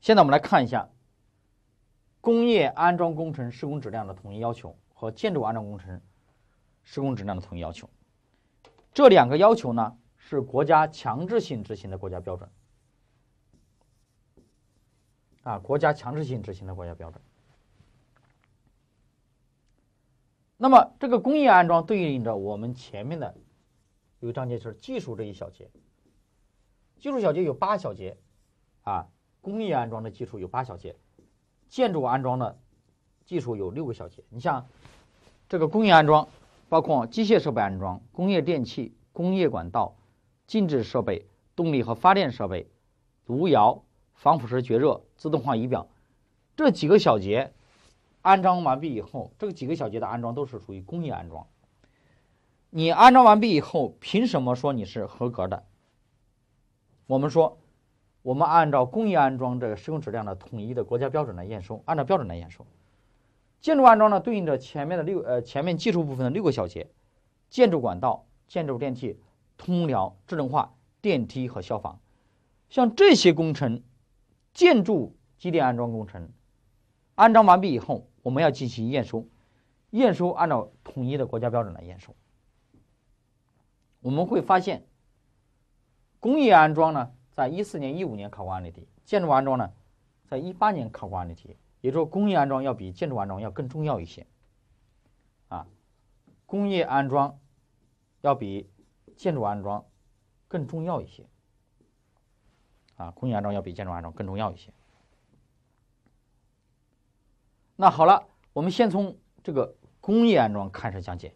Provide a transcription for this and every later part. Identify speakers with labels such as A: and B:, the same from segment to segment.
A: 现在我们来看一下《工业安装工程施工质量的统一要求》和《建筑安装工程施工质量的统一要求》。这两个要求呢是国家强制性执行的国家标准啊，国家强制性执行的国家标准。那么，这个工业安装对应着我们前面的有一章节就是技术这一小节，技术小节有八小节啊。工业安装的技术有八小节，建筑安装的技术有六个小节。你像这个工业安装，包括机械设备安装、工业电气、工业管道、静止设备、动力和发电设备、炉窑、防腐蚀绝热、自动化仪表这几个小节安装完毕以后，这个几个小节的安装都是属于工业安装。你安装完毕以后，凭什么说你是合格的？我们说。我们按照工业安装这个施工质量的统一的国家标准来验收，按照标准来验收。建筑安装呢，对应着前面的六呃前面技术部分的六个小节：建筑管道、建筑电梯、通辽、智能化、电梯和消防。像这些工程，建筑机电安装工程安装完毕以后，我们要进行验收，验收按照统一的国家标准来验收。我们会发现，工业安装呢。在一四年、一五年考过案例题，建筑安装呢，在一八年考过案例题，也就是说，工业安装要比建筑安装要更重要一些。啊，工业安装要比建筑安装更重要一些。啊，工业安装要比建筑安装更重要一些。那好了，我们先从这个工业安装开始讲解。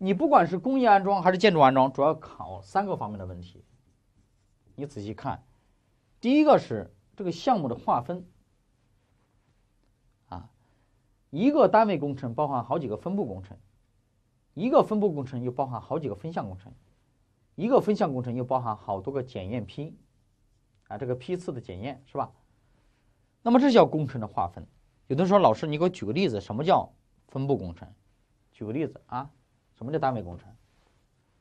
A: 你不管是工业安装还是建筑安装，主要考三个方面的问题。你仔细看，第一个是这个项目的划分，啊，一个单位工程包含好几个分部工程，一个分部工程又包含好几个分项工程，一个分项工程又包含好多个检验批，啊，这个批次的检验是吧？那么这叫工程的划分。有的说老师，你给我举个例子，什么叫分部工程？举个例子啊，什么叫单位工程？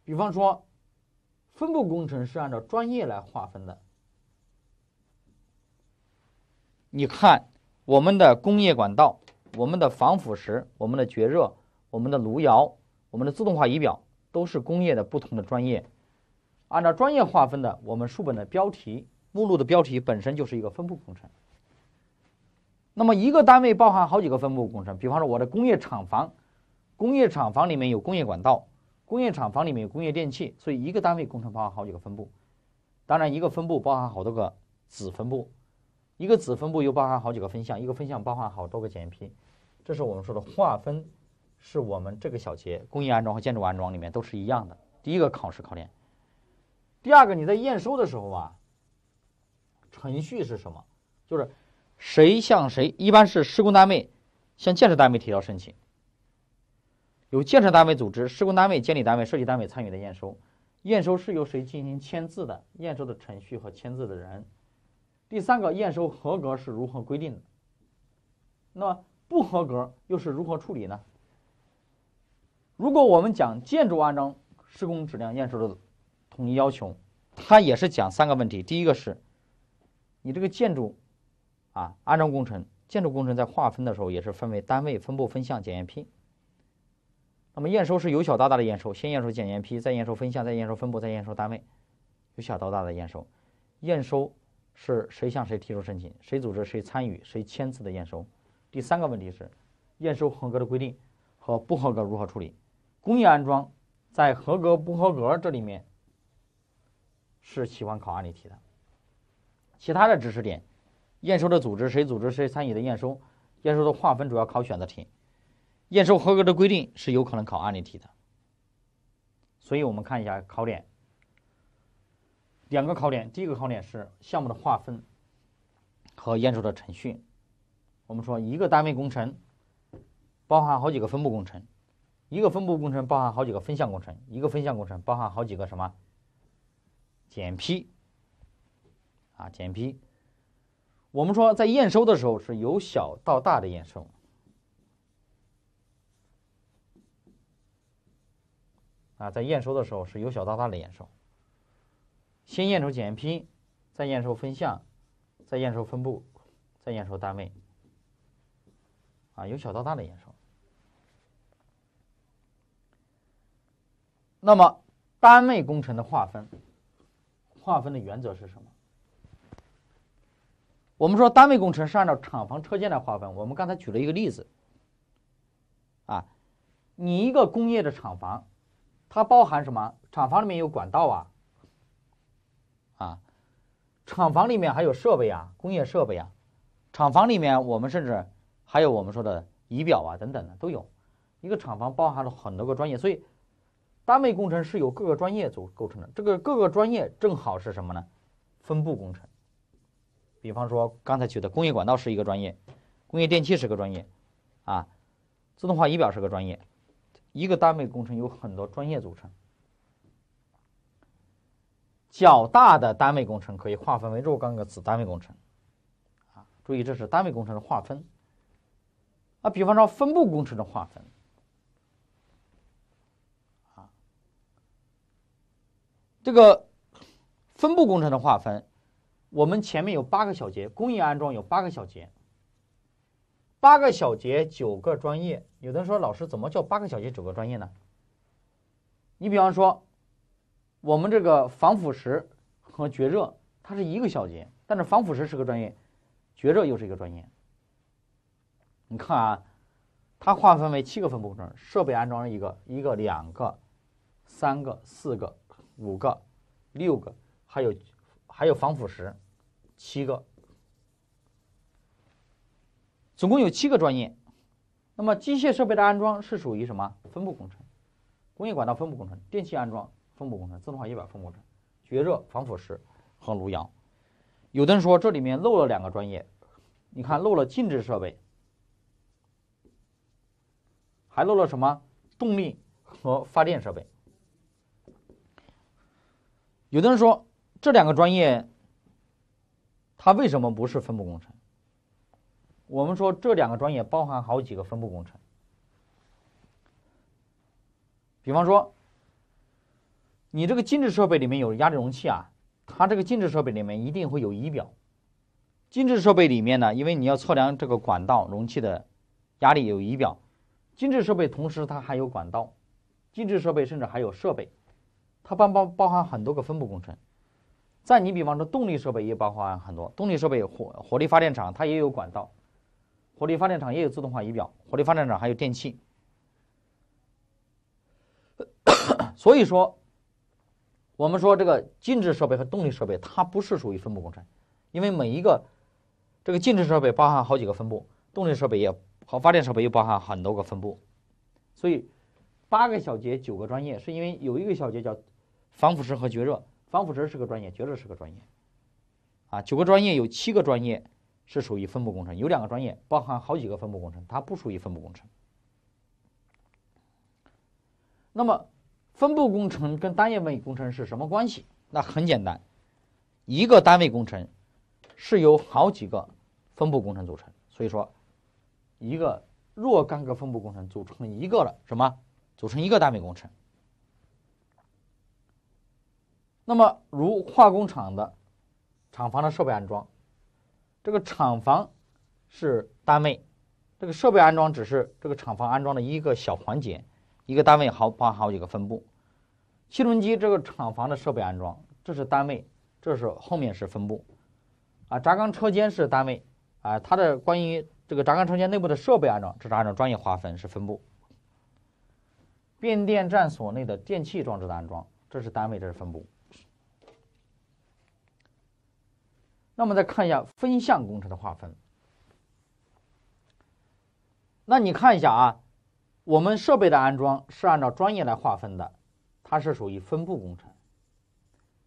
A: 比方说。分布工程是按照专业来划分的。你看，我们的工业管道、我们的防腐蚀、我们的绝热、我们的炉窑、我们的自动化仪表，都是工业的不同的专业。按照专业划分的，我们书本的标题、目录的标题本身就是一个分布工程。那么，一个单位包含好几个分布工程，比方说我的工业厂房，工业厂房里面有工业管道。工业厂房里面有工业电器，所以一个单位工程包含好几个分部，当然一个分部包含好多个子分部，一个子分部又包含好几个分项，一个分项包含好多个检验批。这是我们说的划分，是我们这个小节工业安装和建筑安装里面都是一样的。第一个考试考点，第二个你在验收的时候啊，程序是什么？就是谁向谁，一般是施工单位向建设单位提交申请。由建设单位组织，施工单位、监理单位、设计单位参与的验收，验收是由谁进行签字的？验收的程序和签字的人。第三个，验收合格是如何规定的？那么不合格又是如何处理呢？如果我们讲建筑安装施工质量验收的统一要求，它也是讲三个问题。第一个是你这个建筑啊安装工程、建筑工程在划分的时候，也是分为单位、分部、分项检验批。那么验收是由小到大的验收，先验收检验批，再验收分项，再验收分部，再验收单位，由小到大的验收。验收是谁向谁提出申请，谁组织谁参与，谁签字的验收。第三个问题是验收合格的规定和不合格如何处理。工业安装在合格不合格这里面是喜欢考案例题的。其他的知识点，验收的组织谁组织谁参与的验收，验收的划分主要考选择题。验收合格的规定是有可能考案例题的，所以我们看一下考点，两个考点。第一个考点是项目的划分和验收的程序。我们说一个单位工程包含好几个分部工程，一个分部工程包含好几个分项工程，一个分项工程包含好几个什么？简批啊，简批。我们说在验收的时候是由小到大的验收。啊，在验收的时候是由小到大的验收，先验收检验批，再验收分项，再验收分部，再验收单位。啊，由小到大的验收。那么，单位工程的划分，划分的原则是什么？我们说单位工程是按照厂房、车间来划分。我们刚才举了一个例子，啊，你一个工业的厂房。它包含什么？厂房里面有管道啊，啊，厂房里面还有设备啊，工业设备啊，厂房里面我们甚至还有我们说的仪表啊等等的都有。一个厂房包含了很多个专业，所以单位工程是由各个专业组构成的。这个各个专业正好是什么呢？分布工程。比方说刚才举的工业管道是一个专业，工业电气是个专业，啊，自动化仪表是个专业。一个单位工程有很多专业组成，较大的单位工程可以划分为若干个子单位工程，啊，注意这是单位工程的划分。那比方说分布工程的划分，啊，这个分布工程的划分，我们前面有八个小节，工艺安装有八个小节。八个小节，九个专业。有的人说，老师怎么叫八个小节，九个专业呢？你比方说，我们这个防腐蚀和绝热，它是一个小节，但是防腐蚀是个专业，绝热又是一个专业。你看啊，它划分为七个分部程：设备安装一个、一个、两个、三个、四个、五个、六个，还有还有防腐蚀，七个。总共有七个专业，那么机械设备的安装是属于什么？分布工程、工业管道分布工程、电气安装分布工程、自动化仪表分布工程、绝热、防腐蚀和炉窑。有的人说这里面漏了两个专业，你看漏了静置设备，还漏了什么？动力和发电设备。有的人说这两个专业，它为什么不是分布工程？我们说这两个专业包含好几个分布工程，比方说，你这个静置设备里面有压力容器啊，它这个静置设备里面一定会有仪表。静置设备里面呢，因为你要测量这个管道容器的压力，有仪表。静置设备同时它还有管道，静置设备甚至还有设备，它包包包含很多个分布工程。在你比方说动力设备也包含很多，动力设备火火力发电厂它也有管道。火力发电厂也有自动化仪表，火力发电厂还有电气。所以说，我们说这个静置设备和动力设备，它不是属于分布工程，因为每一个这个静置设备包含好几个分布，动力设备也好，发电设备又包含很多个分布。所以八个小节九个专业，是因为有一个小节叫防腐蚀和绝热，防腐蚀是个专业，绝热是个专业，啊，九个专业有七个专业。是属于分部工程，有两个专业包含好几个分部工程，它不属于分部工程。那么，分部工程跟单位工程是什么关系？那很简单，一个单位工程是由好几个分部工程组成。所以说，一个若干个分部工程组成一个了什么？组成一个单位工程。那么，如化工厂的厂房的设备安装。这个厂房是单位，这个设备安装只是这个厂房安装的一个小环节，一个单位好包含好几个分布。汽轮机这个厂房的设备安装，这是单位，这是后面是分布。啊，轧钢车间是单位，啊，它的关于这个轧钢车间内部的设备安装，这是按照专业划分是分布。变电站所内的电气装置的安装，这是单位，这是分布。那么再看一下分项工程的划分。那你看一下啊，我们设备的安装是按照专业来划分的，它是属于分部工程。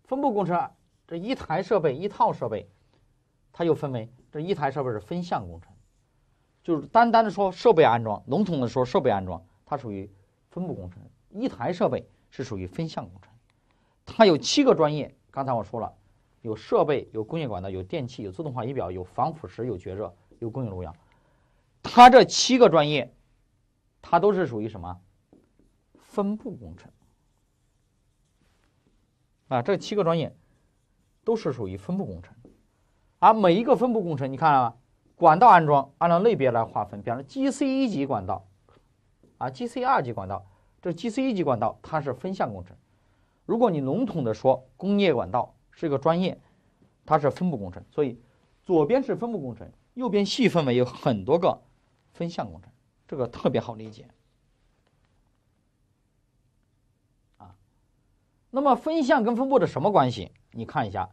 A: 分部工程这一台设备、一套设备，它又分为这一台设备是分项工程，就是单单的说设备安装，笼统的说设备安装，它属于分部工程。一台设备是属于分项工程，它有七个专业，刚才我说了。有设备，有工业管道，有电器，有自动化仪表，有防腐蚀，有绝热，有工业炉样。它这七个专业，它都是属于什么？分布工程。啊，这七个专业都是属于分布工程。而每一个分布工程，你看啊，管道安装按照类别来划分，比方说 GC 一级管道，啊，GC 二级管道，这 GC 一级管道它是分项工程。如果你笼统的说工业管道，是一个专业，它是分布工程，所以左边是分布工程，右边细分为有很多个分项工程，这个特别好理解。啊，那么分项跟分布的什么关系？你看一下，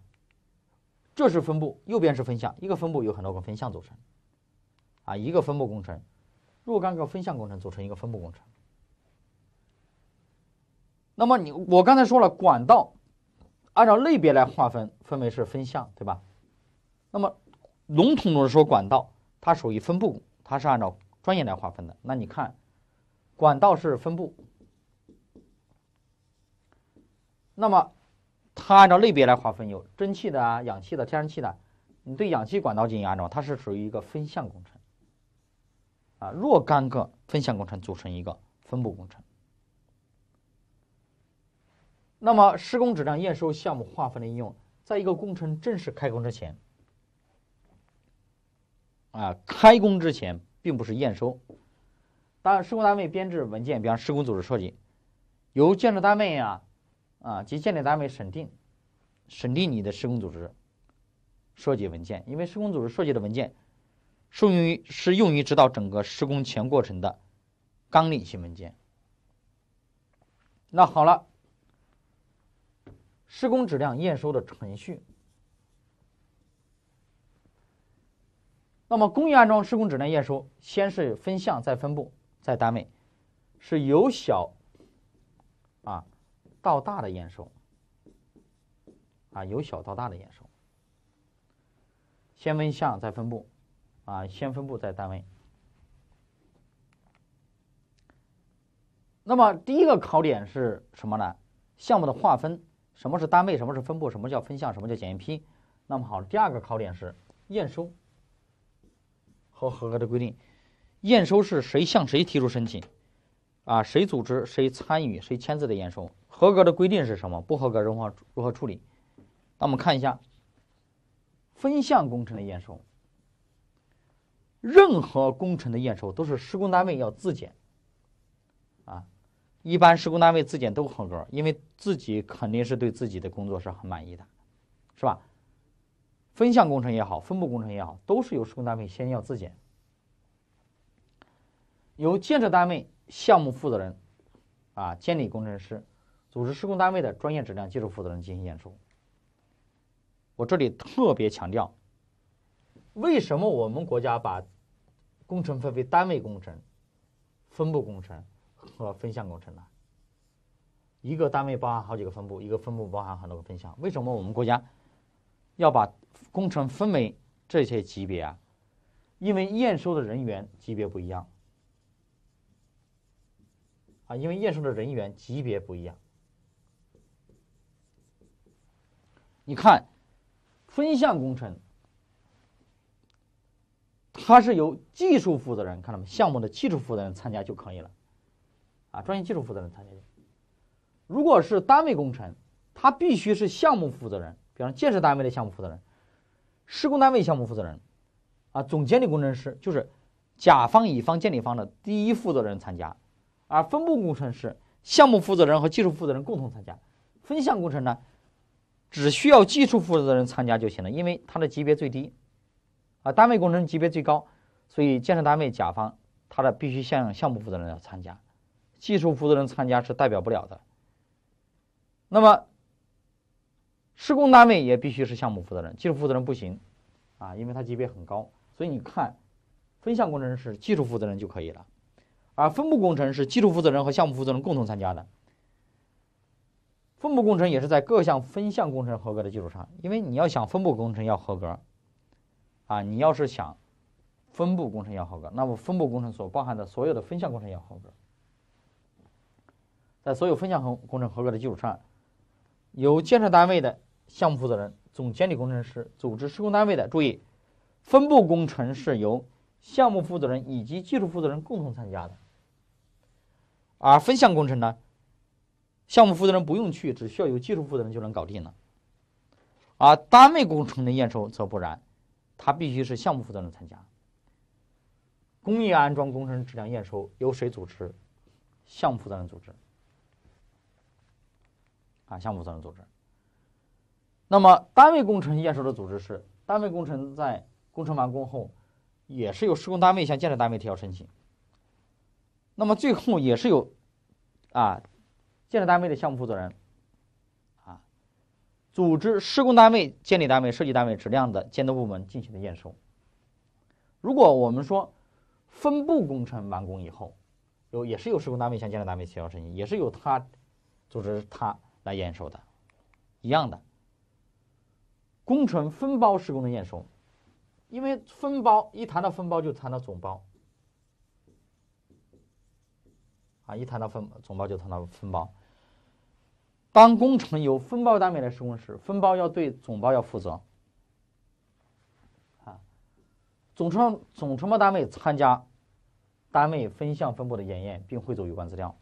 A: 这是分布，右边是分项，一个分布有很多个分项组成，啊，一个分布工程，若干个分项工程组成一个分布工程。那么你我刚才说了管道。按照类别来划分，分为是分项，对吧？那么，笼统的说，管道它属于分布，它是按照专业来划分的。那你看，管道是分布，那么它按照类别来划分，有蒸汽的、氧气的、天然气的。你对氧气管道进行安装，它是属于一个分项工程啊，若干个分项工程组成一个分布工程。那么，施工质量验收项目划分的应用，在一个工程正式开工之前，啊，开工之前并不是验收，当施工单位编制文件，比方施工组织设计，由建设单位啊，啊及监理单位审定，审定你的施工组织设计文件，因为施工组织设计的文件，用于是用于指导整个施工全过程的纲领性文件。那好了。施工质量验收的程序。那么，工艺安装施工质量验收，先是分项，再分部，在单位，是由小啊到大的验收，啊，由小到大的验收。先分项，再分部，啊，先分部，在单位。那么，第一个考点是什么呢？项目的划分。什么是单位？什么是分布？什么叫分项？什么叫检验批？那么好，第二个考点是验收和合格的规定。验收是谁向谁提出申请？啊，谁组织？谁参与？谁签字的验收？合格的规定是什么？不合格如何如何处理？那我们看一下分项工程的验收。任何工程的验收都是施工单位要自检。一般施工单位自检都合格，因为自己肯定是对自己的工作是很满意的，是吧？分项工程也好，分部工程也好，都是由施工单位先要自检，由建设单位项目负责人，啊，监理工程师，组织施工单位的专业质量技术负责人进行验收。我这里特别强调，为什么我们国家把工程分为单位工程、分部工程？和分项工程呢？一个单位包含好几个分部，一个分部包含很多个分项。为什么我们国家要把工程分为这些级别啊？因为验收的人员级别不一样啊，因为验收的人员级别不一样。你看，分项工程，它是由技术负责人，看到没？项目的技术负责人参加就可以了。啊，专业技术负责人参加。如果是单位工程，他必须是项目负责人，比方建设单位的项目负责人、施工单位项目负责人，啊，总监理工程师就是甲方、乙方、监理方的第一负责人参加。而分部工程师、项目负责人和技术负责人共同参加。分项工程呢，只需要技术负责人参加就行了，因为他的级别最低，啊，单位工程级别最高，所以建设单位甲方他的必须向项目负责人要参加。技术负责人参加是代表不了的，那么施工单位也必须是项目负责人，技术负责人不行啊，因为他级别很高，所以你看，分项工程是技术负责人就可以了，而分部工程是技术负责人和项目负责人共同参加的。分部工程也是在各项分项工程合格的基础上，因为你要想分部工程要合格，啊，你要是想分部工程要合格，那么分部工程所包含的所有的分项工程要合格。在所有分项工程合格的基础上，由建设单位的项目负责人、总监理工程师组织施工单位的注意，分部工程是由项目负责人以及技术负责人共同参加的，而分项工程呢，项目负责人不用去，只需要有技术负责人就能搞定了，而单位工程的验收则不然，他必须是项目负责人参加。工业安装工程质量验收由谁组织？项目负责人组织。啊，项目责任组织。那么，单位工程验收的组织是单位工程在工程完工后，也是由施工单位向建设单位提交申请。那么，最后也是由啊建设单位的项目负责人啊组织施工单位、监理单位、设计单位、质量的监督部门进行的验收。如果我们说分部工程完工以后，有也是由施工单位向建设单位提交申请，也是由他组织他。来验收的，一样的。工程分包施工的验收，因为分包一谈到分包就谈到总包，啊，一谈到分总包就谈到分包。当工程由分包单位来施工时，分包要对总包要负责，啊，总承总承包单位参加单位分项分部的检验，并汇总有关资料。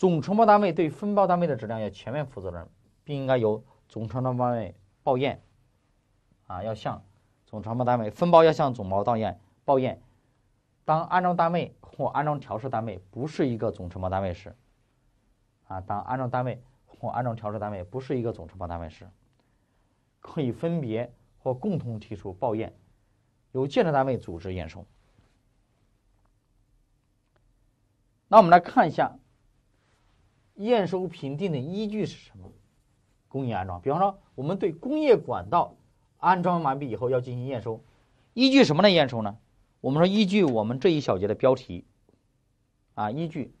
A: 总承包单位对分包单位的质量要全面负责，任，并应该由总承包单位报验，啊，要向总承包单位分包要向总包到验报验。当安装单位或安装调试单位不是一个总承包单位时，啊，当安装单位或安装调试单位不是一个总承包单位时，可以分别或共同提出报验，由建设单位组织验收。那我们来看一下。验收评定的依据是什么？工业安装，比方说我们对工业管道安装完毕以后要进行验收，依据什么来验收呢？我们说依据我们这一小节的标题，啊，依据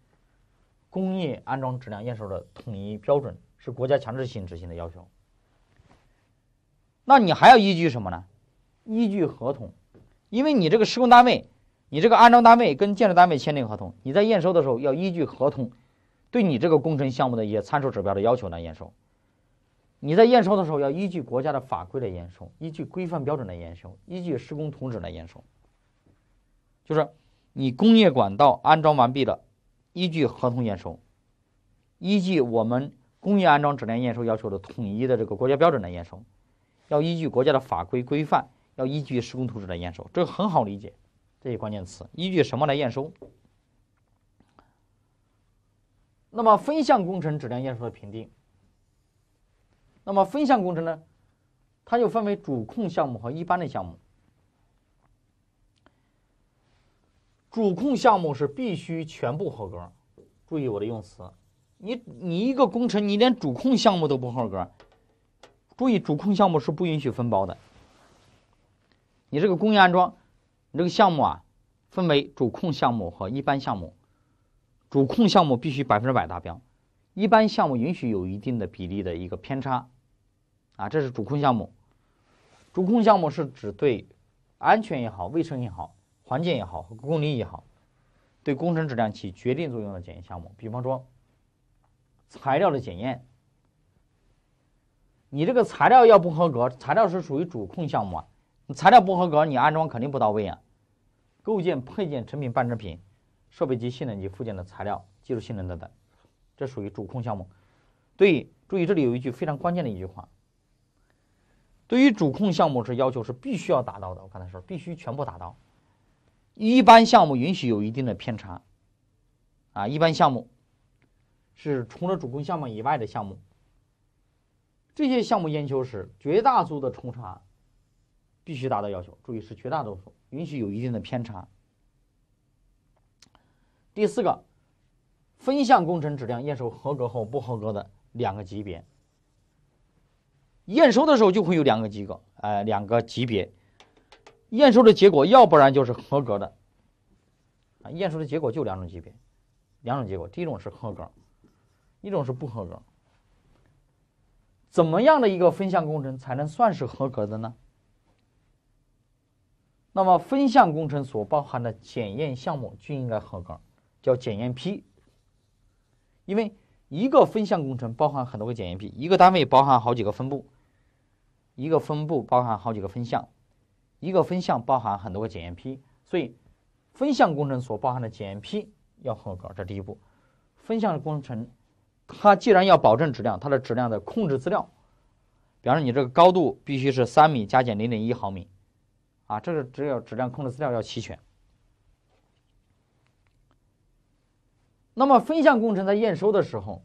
A: 工业安装质量验收的统一标准是国家强制性执行的要求。那你还要依据什么呢？依据合同，因为你这个施工单位，你这个安装单位跟建设单位签订合同，你在验收的时候要依据合同。对你这个工程项目的一些参数指标的要求来验收，你在验收的时候要依据国家的法规来验收，依据规范标准来验收，依据施工图纸来验收。就是你工业管道安装完毕了，依据合同验收，依据我们工业安装质量验收要求的统一的这个国家标准来验收，要依据国家的法规规范，要依据施工图纸来验收。这个很好理解，这些关键词，依据什么来验收？那么分项工程质量验收的评定，那么分项工程呢，它又分为主控项目和一般的项目。主控项目是必须全部合格，注意我的用词，你你一个工程你连主控项目都不合格，注意主控项目是不允许分包的。你这个工业安装，你这个项目啊，分为主控项目和一般项目。主控项目必须百分之百达标，一般项目允许有一定的比例的一个偏差，啊，这是主控项目。主控项目是指对安全也好、卫生也好、环境也好和工龄也好，对工程质量起决定作用的检验项目。比方说，材料的检验，你这个材料要不合格，材料是属于主控项目啊，材料不合格，你安装肯定不到位啊。构建、配件、成品、半成品。设备及性能及附件的材料、技术性能等等，这属于主控项目。对，注意这里有一句非常关键的一句话：对于主控项目是要求是必须要达到的。我刚才说必须全部达到，一般项目允许有一定的偏差。啊，一般项目是除了主控项目以外的项目，这些项目研究时，绝大多数的重查必须达到要求。注意是绝大多数，允许有一定的偏差。第四个，分项工程质量验收合格和不合格的两个级别。验收的时候就会有两个机构，呃，两个级别。验收的结果要不然就是合格的，啊，验收的结果就两种级别，两种结果。第一种是合格，一种是不合格。怎么样的一个分项工程才能算是合格的呢？那么分项工程所包含的检验项目均应该合格。叫检验批，因为一个分项工程包含很多个检验批，一个单位包含好几个分部，一个分部包含好几个分项，一个分项包含很多个检验批，所以分项工程所包含的检验批要合格，这第一步。分项工程它既然要保证质量，它的质量的控制资料，比方说你这个高度必须是三米加减零点一毫米，啊，这是只有质量控制资料要齐全。那么分项工程在验收的时候，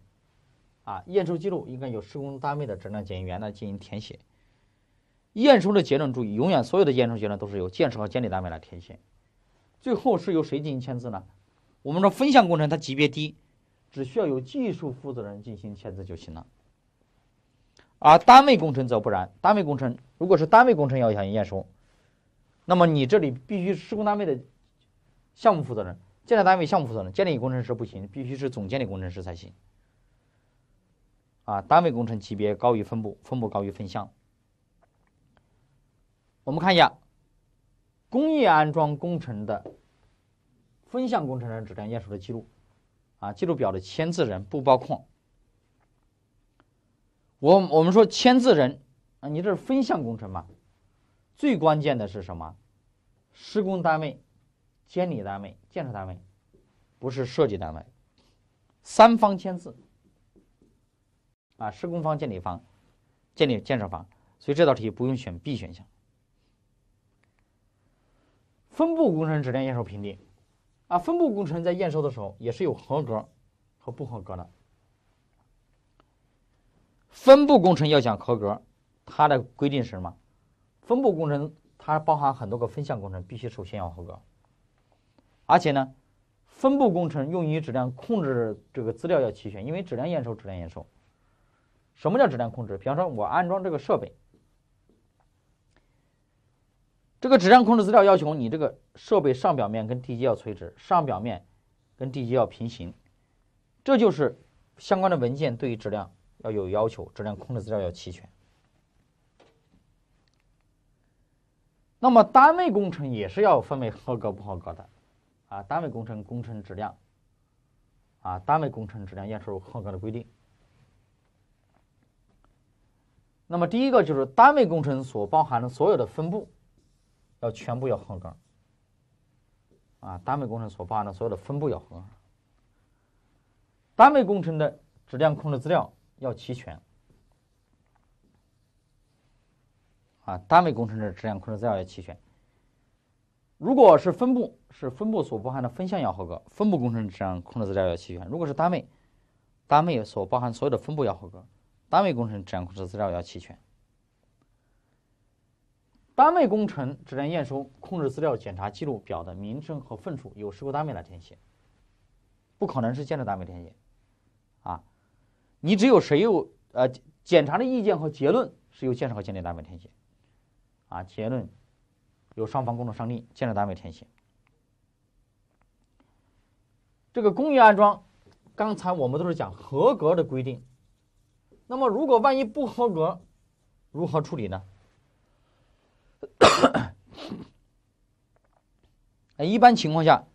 A: 啊，验收记录应该由施工单位的质量检验员来进行填写。验收的结论注意，永远所有的验收结论都是由建设、和监理单位来填写。最后是由谁进行签字呢？我们说分项工程它级别低，只需要有技术负责人进行签字就行了。而单位工程则不然，单位工程如果是单位工程要想验收，那么你这里必须施工单位的项目负责人。建设单位项目负责人、监理工程师不行，必须是总监理工程师才行。啊，单位工程级别高于分部，分部高于分项。我们看一下工业安装工程的分项工程的质量验收的记录，啊，记录表的签字人不包括我。我们说签字人啊，你这是分项工程嘛？最关键的是什么？施工单位。监理单位、建设单位，不是设计单位，三方签字啊，施工方、监理方、建立建设方，所以这道题不用选 B 选项。分部工程质量验收评定啊，分部工程在验收的时候也是有合格和不合格的。分部工程要想合格，它的规定是什么？分部工程它包含很多个分项工程，必须首先要合格。而且呢，分布工程用于质量控制，这个资料要齐全，因为质量验收、质量验收，什么叫质量控制？比方说，我安装这个设备，这个质量控制资料要求你这个设备上表面跟地基要垂直，上表面跟地基要平行，这就是相关的文件对于质量要有要求，质量控制资料要齐全。那么，单位工程也是要分为合格、不合格的。啊，单位工程工程质量，啊，单位工程质量验收合格的规定。那么，第一个就是单位工程所包含的所有的分布，要全部要合格。啊，单位工程所包含的所有的分布要合。格，单位工程的质量控制资料要齐全。啊，单位工程的质量控制资料要齐全。如果是分部，是分部所包含的分项要合格，分部工程质量控制资料要齐全；如果是单位，单位所包含所有的分部要合格，单位工程质量控制资料要齐全。单位工程质量验收控制资料检查记录表的名称和份数由施工单位来填写，不可能是建设单位填写啊！你只有谁有呃检查的意见和结论是由建设、和监理单位填写啊？结论。由双方工程商定，建设单位填写。这个工艺安装，刚才我们都是讲合格的规定。那么，如果万一不合格，如何处理呢？哎，一般情况下，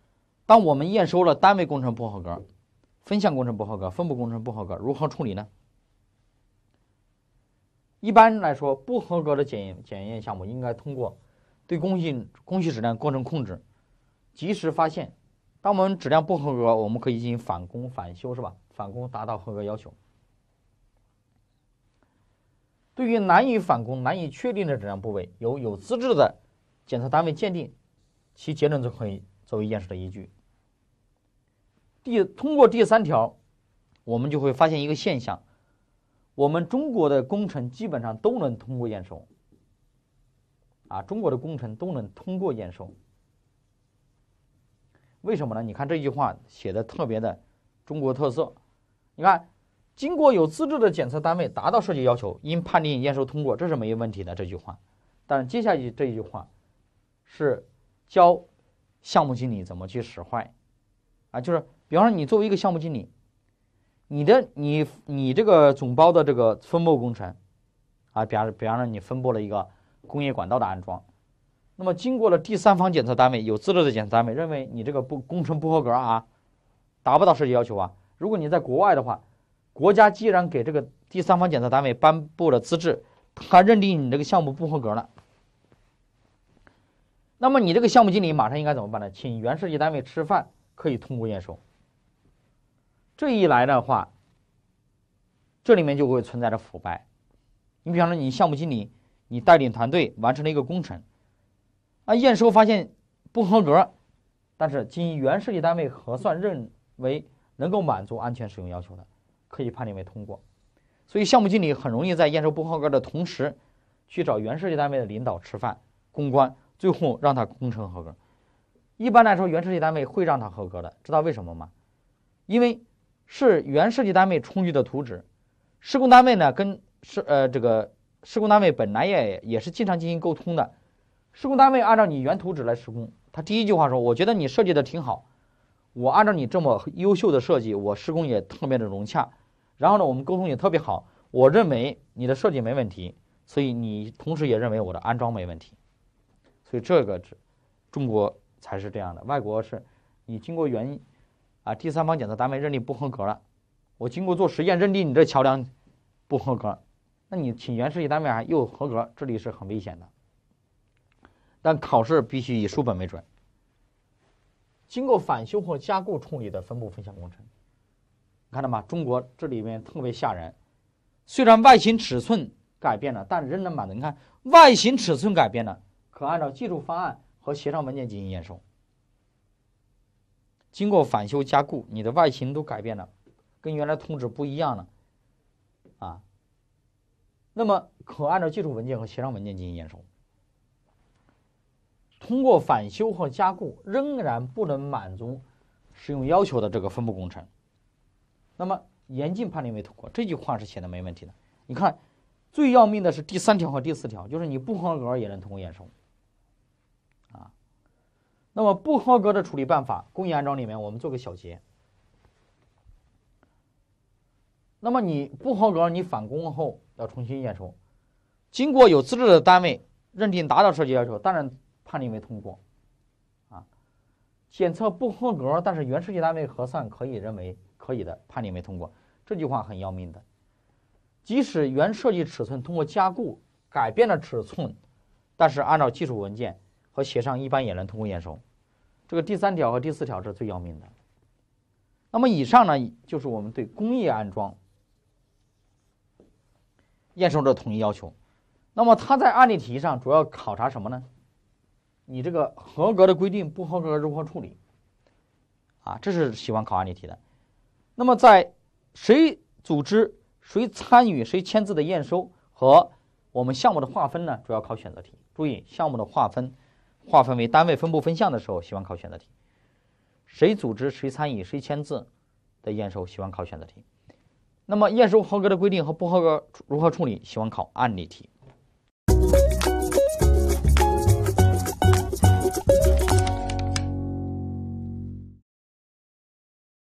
A: 当我们验收了单位工程不合格、分项工程不合格、分部工程不合格，如何处理呢？一般来说，不合格的检验检验项目应该通过。对工序工序质量过程控制，及时发现，当我们质量不合格，我们可以进行返工返修，是吧？返工达到合格要求。对于难以返工、难以确定的质量部位，由有资质的检测单位鉴定，其结论就可以作为验收的依据。第通过第三条，我们就会发现一个现象：我们中国的工程基本上都能通过验收。啊，中国的工程都能通过验收，为什么呢？你看这句话写的特别的中国特色。你看，经过有资质的检测单位达到设计要求，应判定验收通过，这是没有问题的。这句话，但是接下去这一句话，是教项目经理怎么去使坏，啊，就是比方说你作为一个项目经理，你的你你这个总包的这个分布工程，啊，比方比方说你分布了一个。工业管道的安装，那么经过了第三方检测单位有资质的检测单位认为你这个不工程不合格啊，达不到设计要求啊。如果你在国外的话，国家既然给这个第三方检测单位颁布了资质，他认定你这个项目不合格了，那么你这个项目经理马上应该怎么办呢？请原设计单位吃饭，可以通过验收。这一来的话，这里面就会存在着腐败。你比方说你项目经理。你带领团队完成了一个工程，啊，验收发现不合格，但是经原设计单位核算认为能够满足安全使用要求的，可以判定为通过。所以项目经理很容易在验收不合格的同时去找原设计单位的领导吃饭、公关，最后让他工程合格。一般来说，原设计单位会让他合格的，知道为什么吗？因为是原设计单位出具的图纸，施工单位呢跟是呃这个。施工单位本来也也是经常进行沟通的。施工单位按照你原图纸来施工，他第一句话说：“我觉得你设计的挺好，我按照你这么优秀的设计，我施工也特别的融洽。”然后呢，我们沟通也特别好，我认为你的设计没问题，所以你同时也认为我的安装没问题。所以这个是中国才是这样的，外国是你经过原啊第三方检测单位认定不合格了，我经过做实验认定你这桥梁不合格。那你请原设计单位啊又合格，这里是很危险的。但考试必须以书本为准。经过返修或加固处理的分布分项工程，你看到吗？中国这里面特别吓人。虽然外形尺寸改变了，但仍然满足。你看，外形尺寸改变了，可按照技术方案和协商文件进行验收。经过返修加固，你的外形都改变了，跟原来图纸不一样了，啊。那么可按照技术文件和协商文件进行验收。通过返修和加固仍然不能满足使用要求的这个分部工程，那么严禁判定为通过。这句话是写的没问题的。你看，最要命的是第三条和第四条，就是你不合格也能通过验收。啊，那么不合格的处理办法，工艺安装里面我们做个小结。那么你不合格，你返工后要重新验收。经过有资质的单位认定达到设计要求，当然判定为通过。啊，检测不合格，但是原设计单位核算可以认为可以的，判定为通过。这句话很要命的。即使原设计尺寸通过加固改变了尺寸，但是按照技术文件和协商，一般也能通过验收。这个第三条和第四条是最要命的。那么以上呢，就是我们对工业安装。验收的统一要求，那么它在案例题上主要考察什么呢？你这个合格的规定不合格如何处理？啊，这是喜欢考案例题的。那么在谁组织、谁参与、谁签字的验收和我们项目的划分呢？主要考选择题。注意项目的划分，划分为单位、分部、分项的时候，喜欢考选择题。谁组织、谁参与、谁签字的验收，喜欢考选择题。那么验收合格的规定和不合格如何处理？喜欢考案例题。